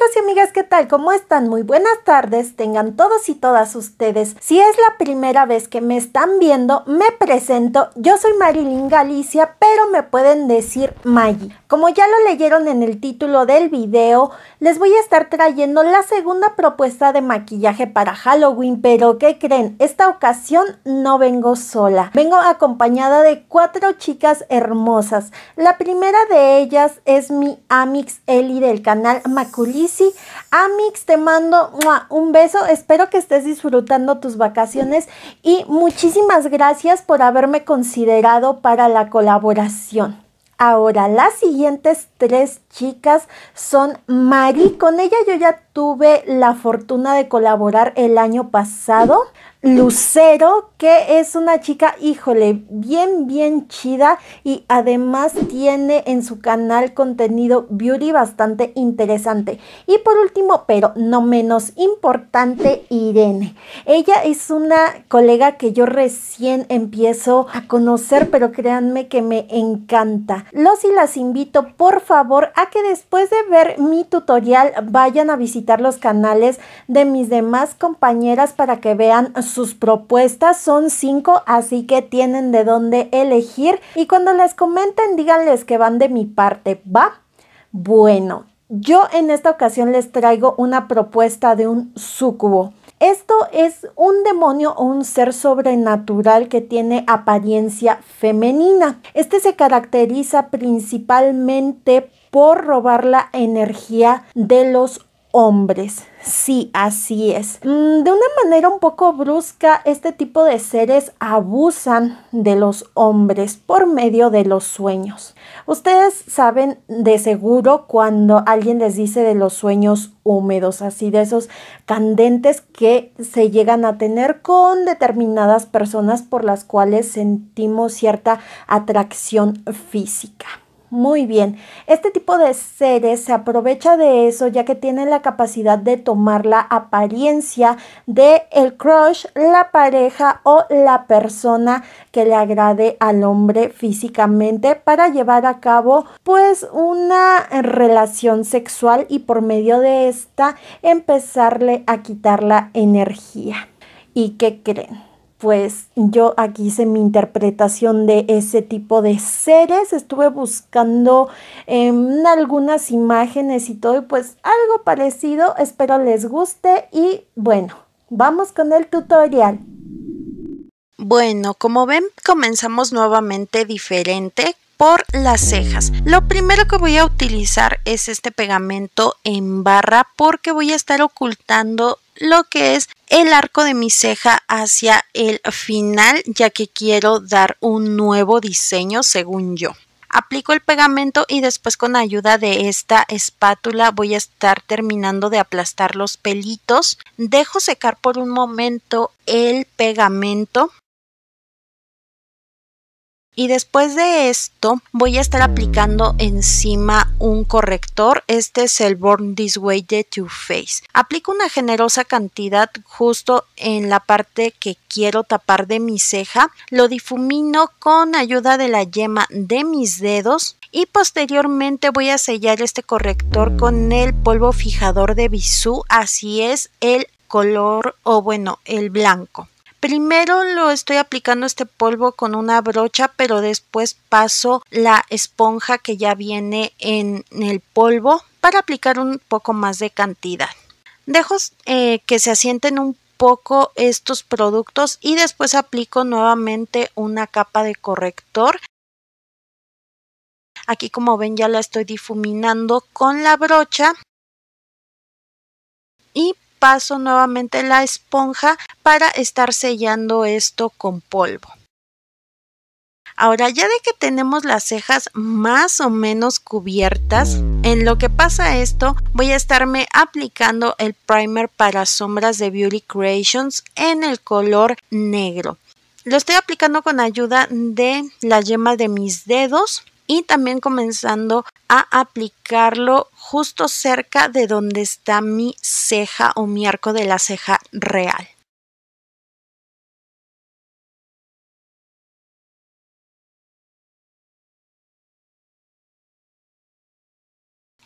amigos y amigas, ¿qué tal? ¿Cómo están? Muy buenas tardes, tengan todos y todas ustedes. Si es la primera vez que me están viendo, me presento. Yo soy Marilyn Galicia, pero me pueden decir Maggie. Como ya lo leyeron en el título del video, les voy a estar trayendo la segunda propuesta de maquillaje para Halloween, pero ¿qué creen? Esta ocasión no vengo sola. Vengo acompañada de cuatro chicas hermosas. La primera de ellas es mi Amix Eli del canal Maculis sí, Amix, te mando un beso. Espero que estés disfrutando tus vacaciones y muchísimas gracias por haberme considerado para la colaboración. Ahora, las siguientes tres chicas son Mari. Con ella yo ya tuve la fortuna de colaborar el año pasado. Lucero, que es una chica, híjole, bien, bien chida y además tiene en su canal contenido beauty bastante interesante. Y por último, pero no menos importante, Irene. Ella es una colega que yo recién empiezo a conocer, pero créanme que me encanta. Los y las invito, por favor, a que después de ver mi tutorial vayan a visitar los canales de mis demás compañeras para que vean su sus propuestas, son cinco, así que tienen de dónde elegir y cuando les comenten díganles que van de mi parte, ¿va? Bueno, yo en esta ocasión les traigo una propuesta de un sucubo. Esto es un demonio o un ser sobrenatural que tiene apariencia femenina. Este se caracteriza principalmente por robar la energía de los hombres. Sí, así es. Mm, de una manera un poco brusca, este tipo de seres abusan de los hombres por medio de los sueños. Ustedes saben de seguro cuando alguien les dice de los sueños húmedos, así de esos candentes que se llegan a tener con determinadas personas por las cuales sentimos cierta atracción física. Muy bien, este tipo de seres se aprovecha de eso ya que tienen la capacidad de tomar la apariencia de el crush, la pareja o la persona que le agrade al hombre físicamente para llevar a cabo pues una relación sexual y por medio de esta empezarle a quitar la energía. ¿Y qué creen? pues yo aquí hice mi interpretación de ese tipo de seres, estuve buscando algunas imágenes y todo, y pues algo parecido, espero les guste y bueno, vamos con el tutorial. Bueno, como ven, comenzamos nuevamente diferente por las cejas. Lo primero que voy a utilizar es este pegamento en barra porque voy a estar ocultando lo que es el arco de mi ceja hacia el final ya que quiero dar un nuevo diseño según yo. Aplico el pegamento y después con ayuda de esta espátula voy a estar terminando de aplastar los pelitos. Dejo secar por un momento el pegamento y después de esto voy a estar aplicando encima un corrector. Este es el Born This Way de Too Face. Aplico una generosa cantidad justo en la parte que quiero tapar de mi ceja. Lo difumino con ayuda de la yema de mis dedos y posteriormente voy a sellar este corrector con el polvo fijador de Bisú, así es el color o bueno, el blanco. Primero lo estoy aplicando este polvo con una brocha, pero después paso la esponja que ya viene en el polvo para aplicar un poco más de cantidad. Dejo eh, que se asienten un poco estos productos y después aplico nuevamente una capa de corrector. Aquí como ven ya la estoy difuminando con la brocha y paso nuevamente la esponja para estar sellando esto con polvo. Ahora, ya de que tenemos las cejas más o menos cubiertas, en lo que pasa esto, voy a estarme aplicando el primer para sombras de Beauty Creations en el color negro. Lo estoy aplicando con ayuda de la yema de mis dedos y también comenzando a aplicarlo justo cerca de donde está mi ceja o mi arco de la ceja real.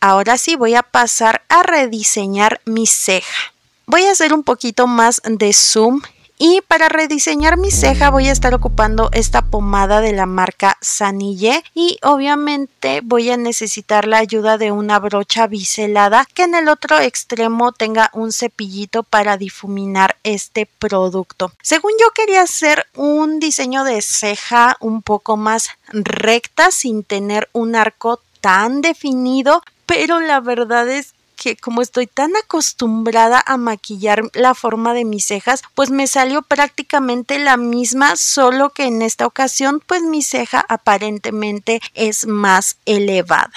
Ahora sí voy a pasar a rediseñar mi ceja. Voy a hacer un poquito más de zoom y para rediseñar mi ceja voy a estar ocupando esta pomada de la marca Sanille y obviamente voy a necesitar la ayuda de una brocha biselada que en el otro extremo tenga un cepillito para difuminar este producto. Según yo quería hacer un diseño de ceja un poco más recta sin tener un arco tan definido, pero la verdad es que que como estoy tan acostumbrada a maquillar la forma de mis cejas, pues me salió prácticamente la misma, solo que en esta ocasión pues mi ceja aparentemente es más elevada.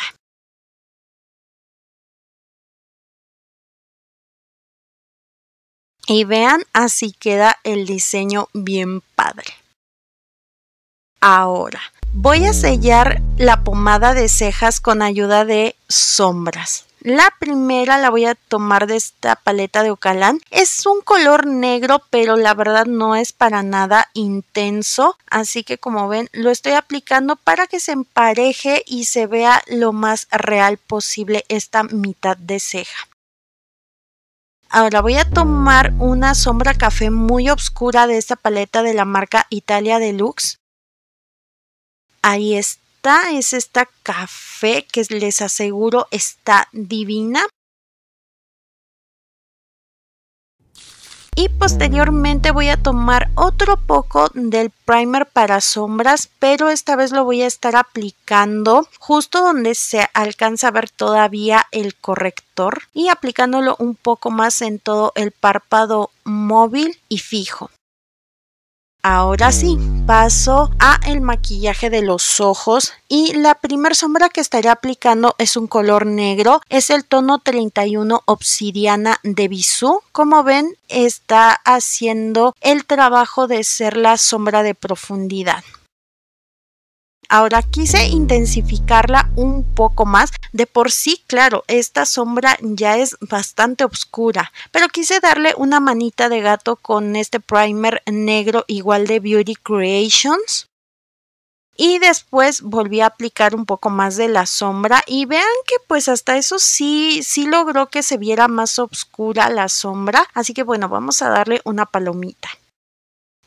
Y vean, así queda el diseño bien padre. Ahora, voy a sellar la pomada de cejas con ayuda de sombras. La primera la voy a tomar de esta paleta de Ocalan Es un color negro, pero la verdad no es para nada intenso. Así que como ven, lo estoy aplicando para que se empareje y se vea lo más real posible esta mitad de ceja. Ahora voy a tomar una sombra café muy oscura de esta paleta de la marca Italia Deluxe. Ahí está es esta café que les aseguro está divina. y posteriormente voy a tomar otro poco del primer para sombras pero esta vez lo voy a estar aplicando justo donde se alcanza a ver todavía el corrector y aplicándolo un poco más en todo el párpado móvil y fijo Ahora sí, mm. paso a el maquillaje de los ojos y la primer sombra que estaré aplicando es un color negro, es el tono 31 obsidiana de Bisú. Como ven, está haciendo el trabajo de ser la sombra de profundidad. Ahora quise mm. intensificarla un poco más. De por sí, claro, esta sombra ya es bastante oscura, pero quise darle una manita de gato con este primer negro igual de Beauty Creations. Y después volví a aplicar un poco más de la sombra y vean que pues hasta eso sí, sí logró que se viera más oscura la sombra. Así que bueno, vamos a darle una palomita.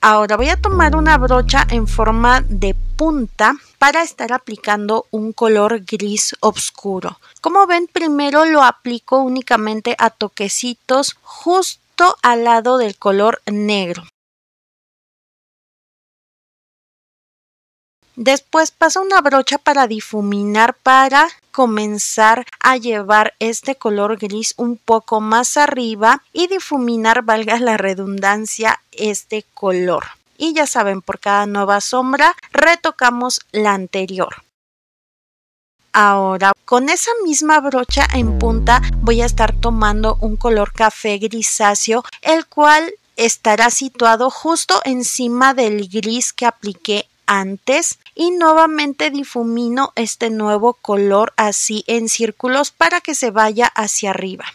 Ahora voy a tomar una brocha en forma de punta para estar aplicando un color gris oscuro. Como ven, primero lo aplico únicamente a toquecitos justo al lado del color negro. Después pasa una brocha para difuminar para comenzar a llevar este color gris un poco más arriba y difuminar, valga la redundancia, este color. Y ya saben, por cada nueva sombra retocamos la anterior. Ahora, con esa misma brocha en punta voy a estar tomando un color café grisáceo, el cual estará situado justo encima del gris que apliqué antes y nuevamente difumino este nuevo color así en círculos para que se vaya hacia arriba.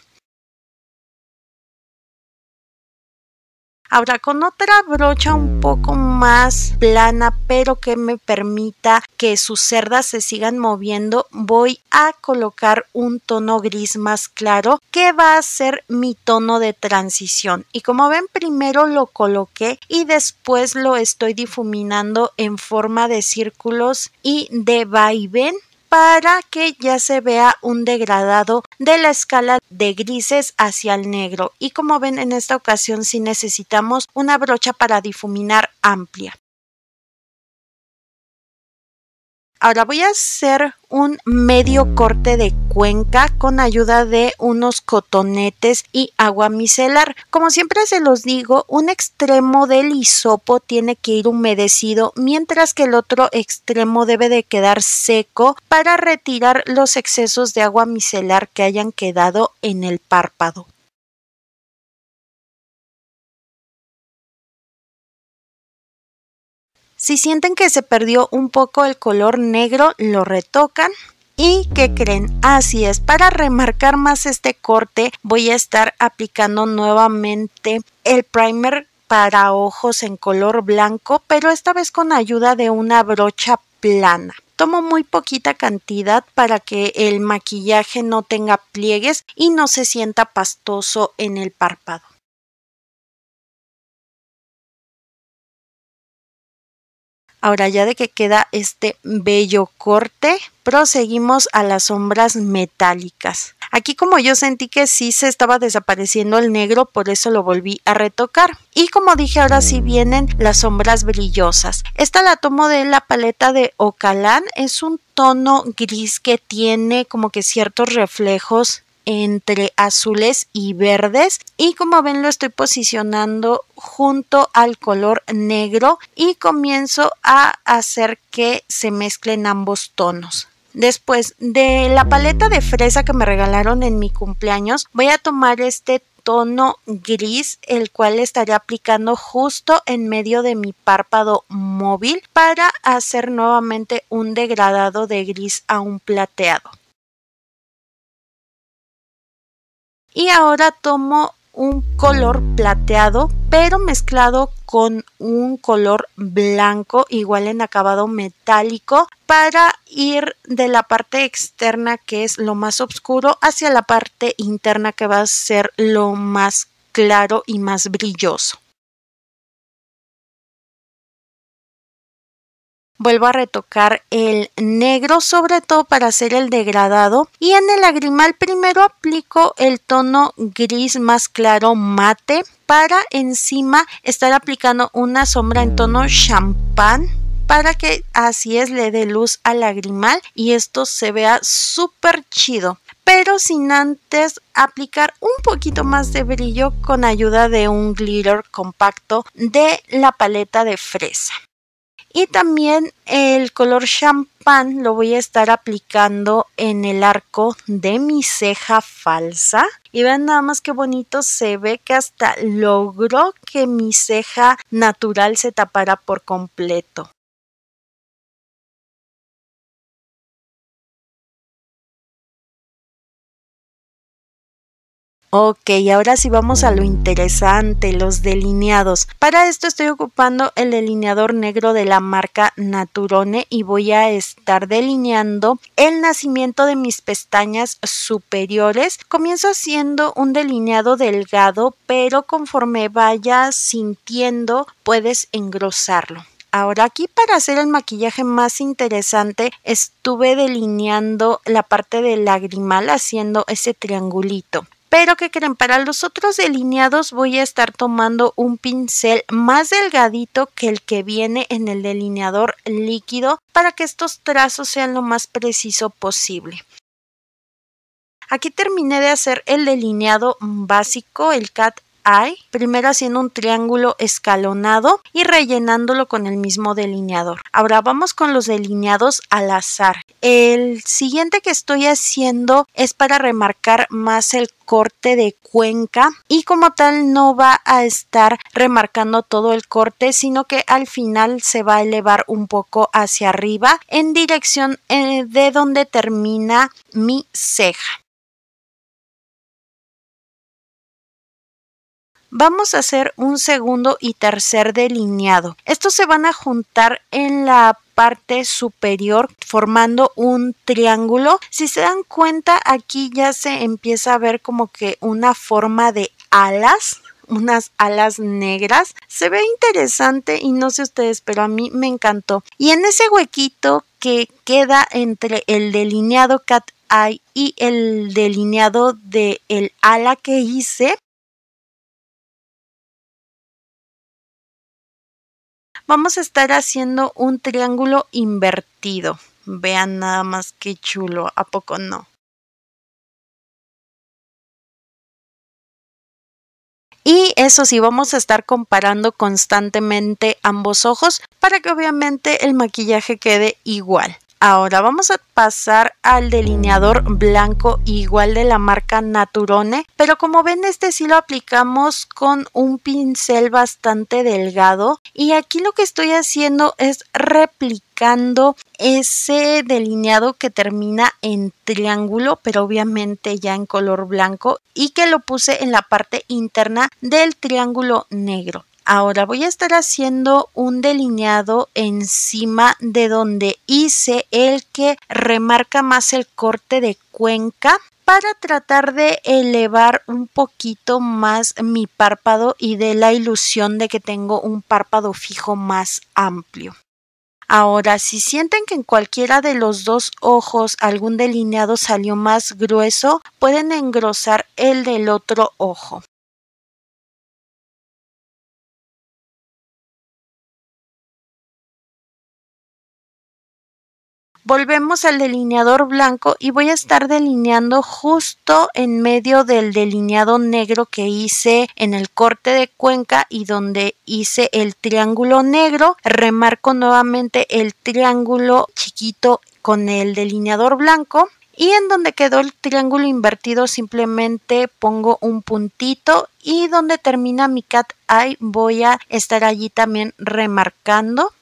Ahora con otra brocha un mm. poco más plana, pero que me permita que sus cerdas se sigan moviendo, voy a colocar un tono gris más claro que va a ser mi tono de transición. Y como ven, primero lo coloqué y después lo estoy difuminando en forma de círculos y de vaivén para que ya se vea un degradado de la escala de grises hacia el negro y como ven en esta ocasión sí necesitamos una brocha para difuminar amplia. Ahora voy a hacer un medio corte de cuenca con ayuda de unos cotonetes y agua micelar. Como siempre se los digo, un extremo del hisopo tiene que ir humedecido mientras que el otro extremo debe de quedar seco para retirar los excesos de agua micelar que hayan quedado en el párpado. Si sienten que se perdió un poco el color negro, lo retocan. ¿Y qué creen? Así es, para remarcar más este corte voy a estar aplicando nuevamente el primer para ojos en color blanco, pero esta vez con ayuda de una brocha plana. Tomo muy poquita cantidad para que el maquillaje no tenga pliegues y no se sienta pastoso en el párpado. Ahora ya de que queda este bello corte, proseguimos a las sombras metálicas. Aquí como yo sentí que sí se estaba desapareciendo el negro, por eso lo volví a retocar. Y como dije, ahora sí mm. vienen las sombras brillosas. Esta la tomo de la paleta de Ocalan, es un tono gris que tiene como que ciertos reflejos entre azules y verdes y como ven lo estoy posicionando junto al color negro y comienzo a hacer que se mezclen ambos tonos. Después de la paleta de fresa que me regalaron en mi cumpleaños, voy a tomar este tono gris, el cual estaré aplicando justo en medio de mi párpado móvil para hacer nuevamente un degradado de gris a un plateado. y ahora tomo un color plateado pero mezclado con un color blanco igual en acabado metálico para ir de la parte externa que es lo más oscuro hacia la parte interna que va a ser lo más claro y más brilloso. Vuelvo a retocar el negro sobre todo para hacer el degradado y en el lagrimal primero aplico el tono gris más claro mate para encima estar aplicando una sombra en tono mm. champán para que así es le dé luz al lagrimal y esto se vea súper chido pero sin antes aplicar un poquito más de brillo con ayuda de un glitter compacto de la paleta de fresa. Y también el color champán lo voy a estar aplicando en el arco de mi ceja falsa. Y vean nada más qué bonito se ve que hasta logró que mi ceja natural se tapara por completo. Ok, ahora sí vamos a lo interesante, los delineados. Para esto estoy ocupando el delineador negro de la marca Naturone y voy a estar delineando el nacimiento de mis pestañas superiores. Comienzo haciendo un delineado delgado, pero conforme vayas sintiendo puedes engrosarlo. Ahora aquí para hacer el maquillaje más interesante estuve delineando la parte del lagrimal haciendo ese triangulito. Pero que creen, para los otros delineados voy a estar tomando un pincel más delgadito que el que viene en el delineador líquido para que estos trazos sean lo más preciso posible. Aquí terminé de hacer el delineado básico, el CAT primero haciendo un triángulo escalonado y rellenándolo con el mismo delineador. Ahora vamos con los delineados al azar. El siguiente que estoy haciendo es para remarcar más el corte de cuenca y como tal no va a estar remarcando todo el corte sino que al final se va a elevar un poco hacia arriba en dirección eh, de donde termina mi ceja vamos a hacer un segundo y tercer delineado. Estos se van a juntar en la parte superior formando un triángulo. Si se dan cuenta aquí ya se empieza a ver como que una forma de alas unas alas negras. Se ve interesante y no sé ustedes, pero a mí me encantó. Y en ese huequito que queda entre el delineado cat eye y el delineado de el ala que hice, Vamos a estar haciendo un triángulo invertido. Vean nada más qué chulo, ¿a poco no? Y eso sí, vamos a estar comparando constantemente ambos ojos para que obviamente el maquillaje quede igual. Ahora vamos a pasar al delineador blanco igual de la marca Naturone, pero como ven este sí lo aplicamos con un pincel bastante delgado y aquí lo que estoy haciendo es replicando ese delineado que termina en triángulo pero obviamente ya en color blanco y que lo puse en la parte interna del triángulo negro. Ahora voy a estar haciendo un delineado encima de donde hice el que remarca más el corte de cuenca para tratar de elevar un poquito más mi párpado y de la ilusión de que tengo un párpado fijo más amplio. Ahora, si sienten que en cualquiera de los dos ojos algún delineado salió más grueso, pueden engrosar el del otro ojo. volvemos al delineador blanco y voy a estar delineando justo en medio del delineado negro que hice en el corte de cuenca y donde hice el triángulo negro remarco nuevamente el triángulo chiquito con el delineador blanco y en donde quedó el triángulo invertido simplemente pongo un puntito y donde termina mi cat eye voy a estar allí también remarcando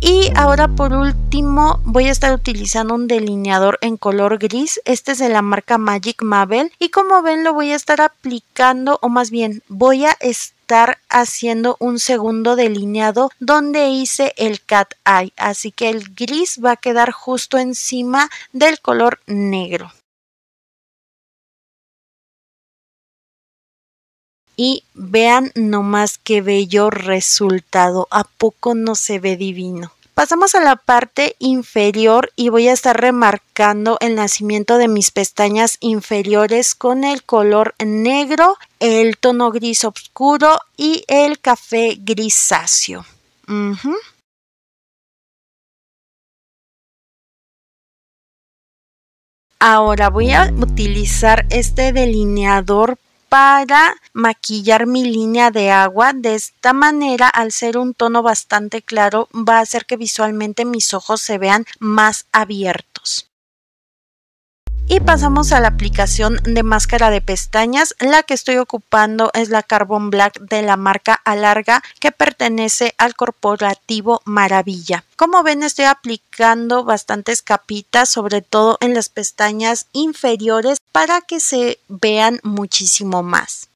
Y ahora por último voy a estar utilizando un delineador en color gris, este es de la marca Magic Mabel y como ven lo voy a estar aplicando o más bien voy a estar haciendo un segundo delineado donde hice el cat eye así que el gris va a quedar justo encima del color negro Y vean nomás qué bello resultado. ¿A poco no se ve divino? Pasamos a la parte inferior y voy a estar remarcando el nacimiento de mis pestañas inferiores con el color negro, el tono gris oscuro y el café grisáceo. Ahora voy a utilizar este delineador para maquillar mi línea de agua. De esta manera, al ser un tono bastante claro, va a hacer que visualmente mis ojos se vean más abiertos y pasamos a la aplicación de máscara de pestañas. La que estoy ocupando es la Carbon Black de la marca Alarga que pertenece al corporativo Maravilla. Como ven estoy aplicando bastantes capitas, sobre todo en las pestañas inferiores para que se vean muchísimo más.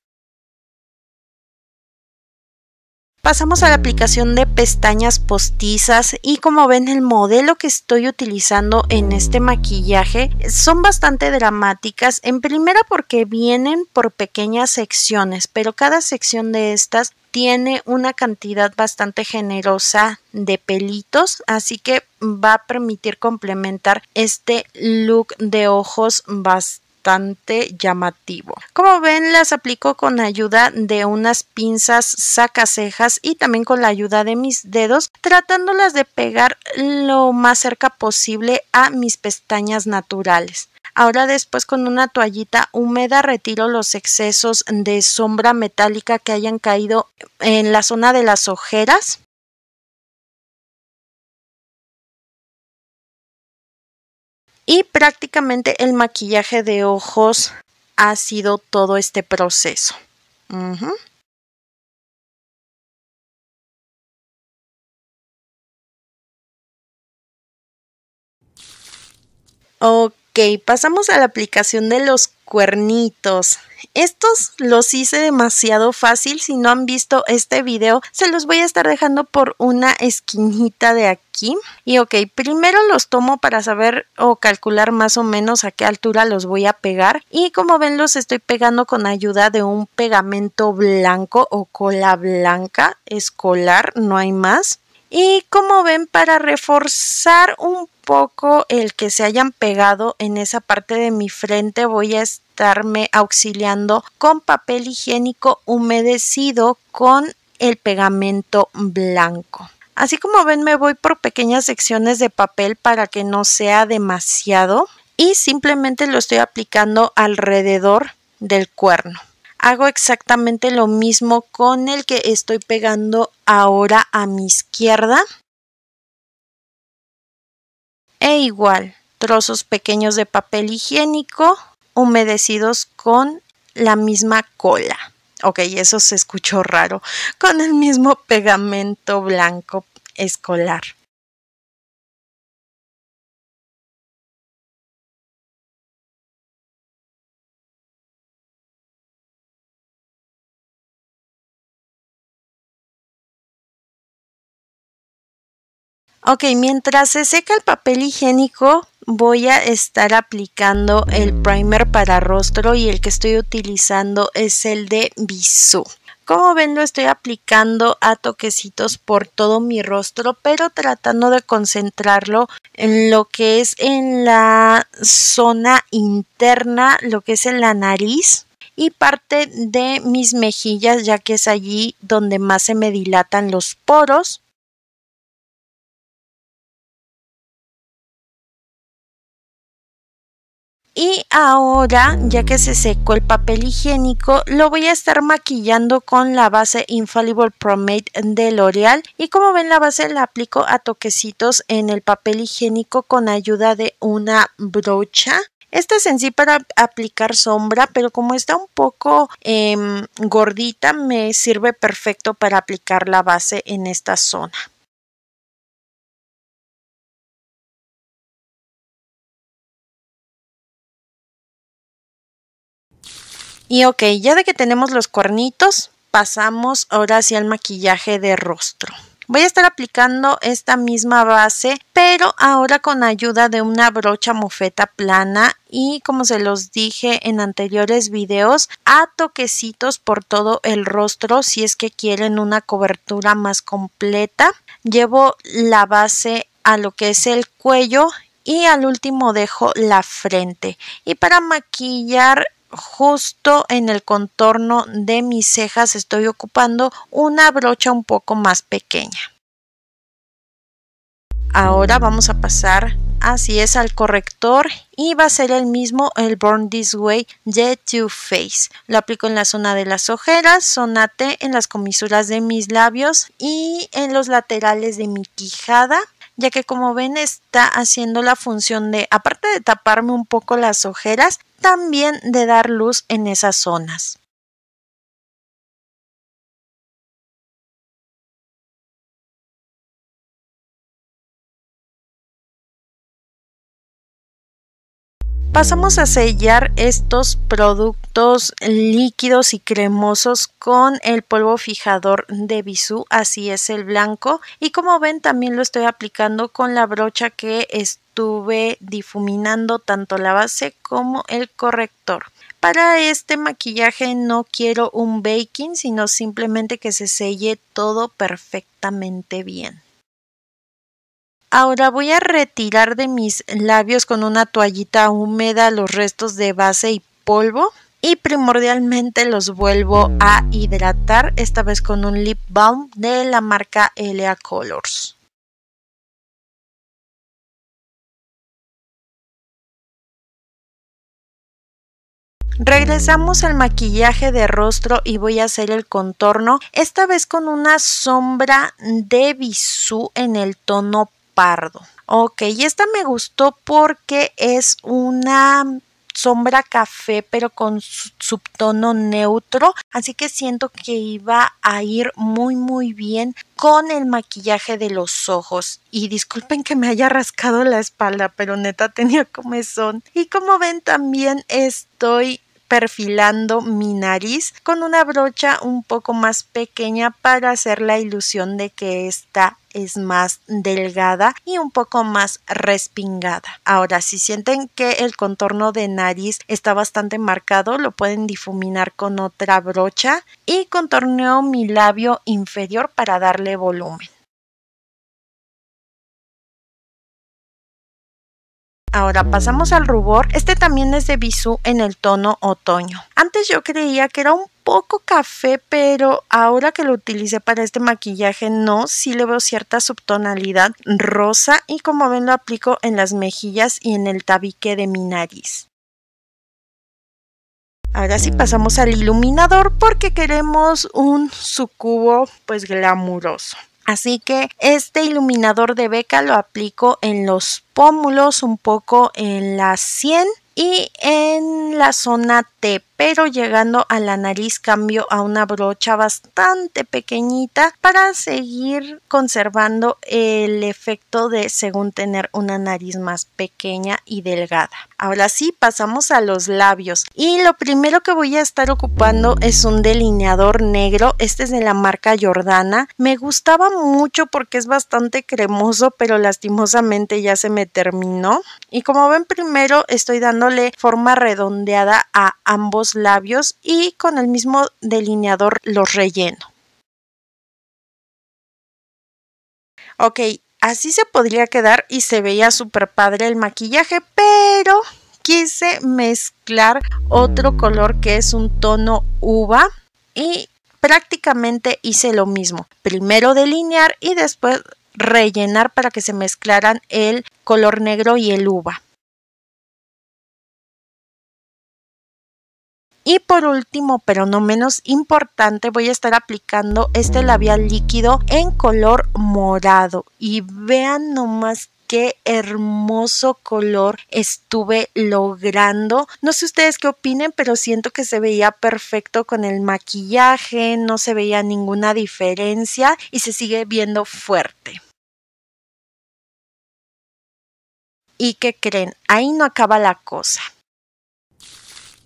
Pasamos a la mm. aplicación de pestañas postizas y como ven el modelo que estoy utilizando en este maquillaje son bastante dramáticas. En primera porque vienen por pequeñas secciones, pero cada sección de estas tiene una cantidad bastante generosa de pelitos, así que va a permitir complementar este look de ojos bastante llamativo. Como ven, las aplico con ayuda de unas pinzas sacacejas y también con la ayuda de mis dedos, tratándolas de pegar lo más cerca posible a mis pestañas naturales. Ahora después con una toallita húmeda retiro los excesos de sombra metálica que hayan caído en la zona de las ojeras y prácticamente el maquillaje de ojos ha sido todo este proceso. Ok, pasamos a la aplicación de los cuernitos. Estos los hice demasiado fácil, si no han visto este video se los voy a estar dejando por una esquinita de aquí. Y ok, primero los tomo para saber o calcular más o menos a qué altura los voy a pegar. Y como ven los estoy pegando con ayuda de un pegamento blanco o cola blanca escolar, no hay más. Y como ven, para reforzar un poco el que se hayan pegado en esa parte de mi frente, voy a estarme auxiliando con papel higiénico humedecido con el pegamento blanco. Así como ven me voy por pequeñas secciones de papel para que no sea demasiado y simplemente lo estoy aplicando alrededor del cuerno. Hago exactamente lo mismo con el que estoy pegando ahora a mi izquierda. E igual, trozos pequeños de papel higiénico humedecidos con la misma cola. Ok, eso se escuchó raro, con el mismo pegamento blanco escolar. Ok, mientras se seca el papel higiénico, voy a estar aplicando el mm. primer para rostro y el que estoy utilizando es el de Bisú. Como ven lo estoy aplicando a toquecitos por todo mi rostro, pero tratando de concentrarlo en lo que es en la zona interna, lo que es en la nariz y parte de mis mejillas, ya que es allí donde más se me dilatan los poros. Y ahora, ya que se secó el papel higiénico, lo voy a estar maquillando con la base Infallible Promade de L'Oreal. Y como ven, la base la aplico a toquecitos en el papel higiénico con ayuda de una brocha. Esta es en sí para aplicar sombra, pero como está un poco em, gordita, me sirve perfecto para aplicar la base en esta zona. Y ok, ya de que tenemos los cuernitos, pasamos ahora hacia el maquillaje de rostro. Voy a estar aplicando esta misma base, pero ahora con ayuda de una brocha mofeta plana y como se los dije en anteriores videos, a toquecitos por todo el rostro si es que quieren una cobertura más completa. Llevo la base a lo que es el cuello y al último dejo la frente. Y para maquillar justo en el contorno de mis cejas estoy ocupando una brocha un poco más pequeña. Ahora vamos a pasar así es al corrector y va a ser el mismo el Born This Way de Too Face. Lo aplico en la zona de las ojeras, sonate en las comisuras de mis labios y en los laterales de mi quijada ya que como ven está haciendo la función de, aparte de taparme un poco las ojeras, también de dar luz en esas zonas. Pasamos a sellar estos productos líquidos y cremosos con el polvo fijador de Bisú, así es el blanco. Y como ven también lo estoy aplicando con la brocha que estuve difuminando tanto la base como el corrector. Para este maquillaje no quiero un baking, sino simplemente que se selle todo perfectamente bien. Ahora voy a retirar de mis labios con una toallita húmeda los restos de base y polvo y primordialmente los vuelvo a hidratar, esta vez con un lip balm de la marca Elea Colors. Regresamos al maquillaje de rostro y voy a hacer el contorno, esta vez con una sombra de bisú en el tono pardo. Ok, y esta me gustó porque es una sombra café pero con subtono neutro así que siento que iba a ir muy muy bien con el maquillaje de los ojos y disculpen que me haya rascado la espalda pero neta tenía comezón y como ven también estoy perfilando mi nariz con una brocha un poco más pequeña para hacer la ilusión de que esta es más delgada y un poco más respingada. Ahora, si sienten que el contorno de nariz está bastante marcado, lo pueden difuminar con otra brocha y contorneo mi labio inferior para darle volumen. Ahora pasamos al rubor. Este también es de Bisú en el tono otoño. Antes yo creía que era un poco café, pero ahora que lo utilicé para este maquillaje no, sí le veo cierta subtonalidad rosa y como ven lo aplico en las mejillas y en el tabique de mi nariz. Ahora sí pasamos al iluminador porque queremos un sucubo pues glamuroso. Así que este iluminador de beca lo aplico en los pómulos, un poco en la sien y en la zona T pero llegando a la nariz cambio a una brocha bastante pequeñita para seguir conservando el efecto de según tener una nariz más pequeña y delgada. Ahora sí, pasamos a los labios y lo primero que voy a estar ocupando es un delineador negro, este es de la marca Jordana, me gustaba mucho porque es bastante cremoso pero lastimosamente ya se me terminó y como ven primero estoy dándole forma redondeada a ambos labios y con el mismo delineador los relleno. Ok, así se podría quedar y se veía súper padre el maquillaje, pero quise mezclar otro color que es un tono uva y prácticamente hice lo mismo. Primero delinear y después rellenar para que se mezclaran el color negro y el uva. Y por último, pero no menos importante, voy a estar aplicando este labial líquido en color morado. Y vean nomás qué hermoso color estuve logrando. No sé ustedes qué opinen, pero siento que se veía perfecto con el maquillaje, no se veía ninguna diferencia y se sigue viendo fuerte. ¿Y qué creen? Ahí no acaba la cosa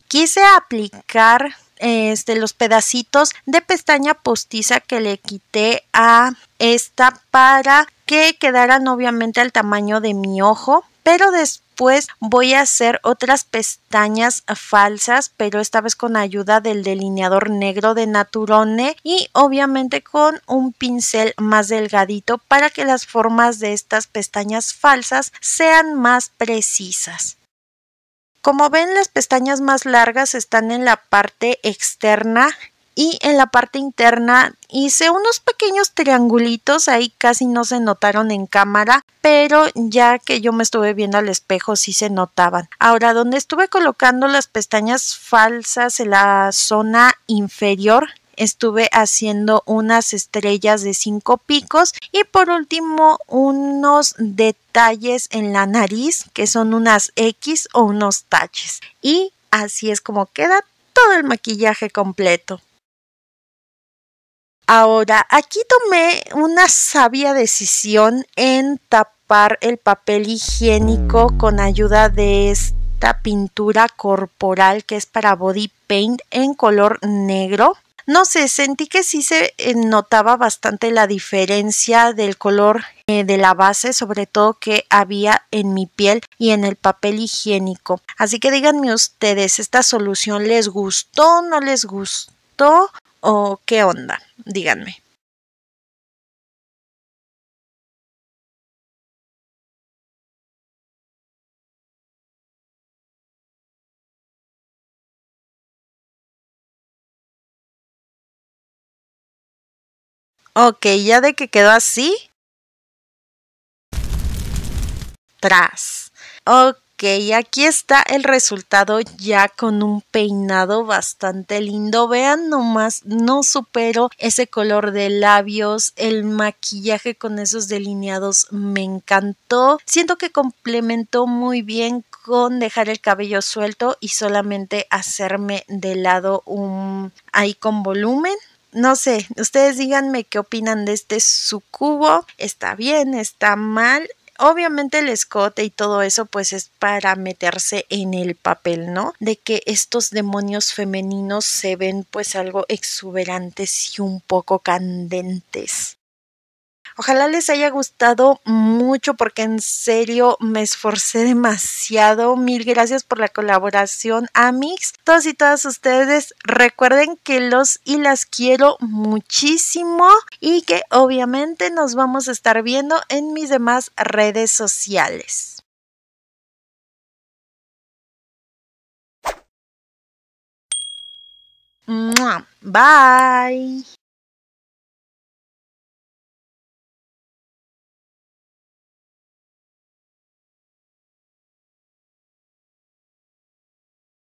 quise aplicar este, los pedacitos de pestaña postiza que le quité a esta para que quedaran obviamente al tamaño de mi ojo, pero después voy a hacer otras pestañas falsas, pero esta vez con ayuda del delineador negro de Naturone y obviamente con un pincel más delgadito para que las formas de estas pestañas falsas sean más precisas. Como ven, las pestañas más largas están en la parte externa y en la parte interna hice unos pequeños triangulitos, ahí casi no se notaron en cámara, pero ya que yo me estuve viendo al espejo sí se notaban. Ahora, donde estuve colocando las pestañas falsas en la zona inferior, estuve haciendo unas estrellas de cinco picos y por último unos detalles en la nariz que son unas X o unos taches. Y así es como queda todo el maquillaje completo. Ahora, aquí tomé una sabia decisión en tapar el papel higiénico con ayuda de esta pintura corporal que es para body paint en color negro. No sé, sentí que sí se eh, notaba bastante la diferencia del color eh, de la base, sobre todo que había en mi piel y en el papel higiénico. Así que díganme ustedes, ¿esta solución les gustó, no les gustó o qué onda? Díganme. Ok, ya de que quedó así. Tras. Ok. aquí está el resultado ya con un peinado bastante lindo. Vean nomás, no supero ese color de labios, el maquillaje con esos delineados me encantó. Siento que complementó muy bien con dejar el cabello suelto y solamente hacerme de lado un ahí con volumen no sé, ustedes díganme qué opinan de este sucubo, está bien, está mal. Obviamente el escote y todo eso pues es para meterse en el papel, ¿no? De que estos demonios femeninos se ven pues algo exuberantes y un poco candentes. Ojalá les haya gustado mucho porque en serio me esforcé demasiado. Mil gracias por la colaboración, Amix. Todos y todas ustedes recuerden que los y las quiero muchísimo y que obviamente nos vamos a estar viendo en mis demás redes sociales. Bye.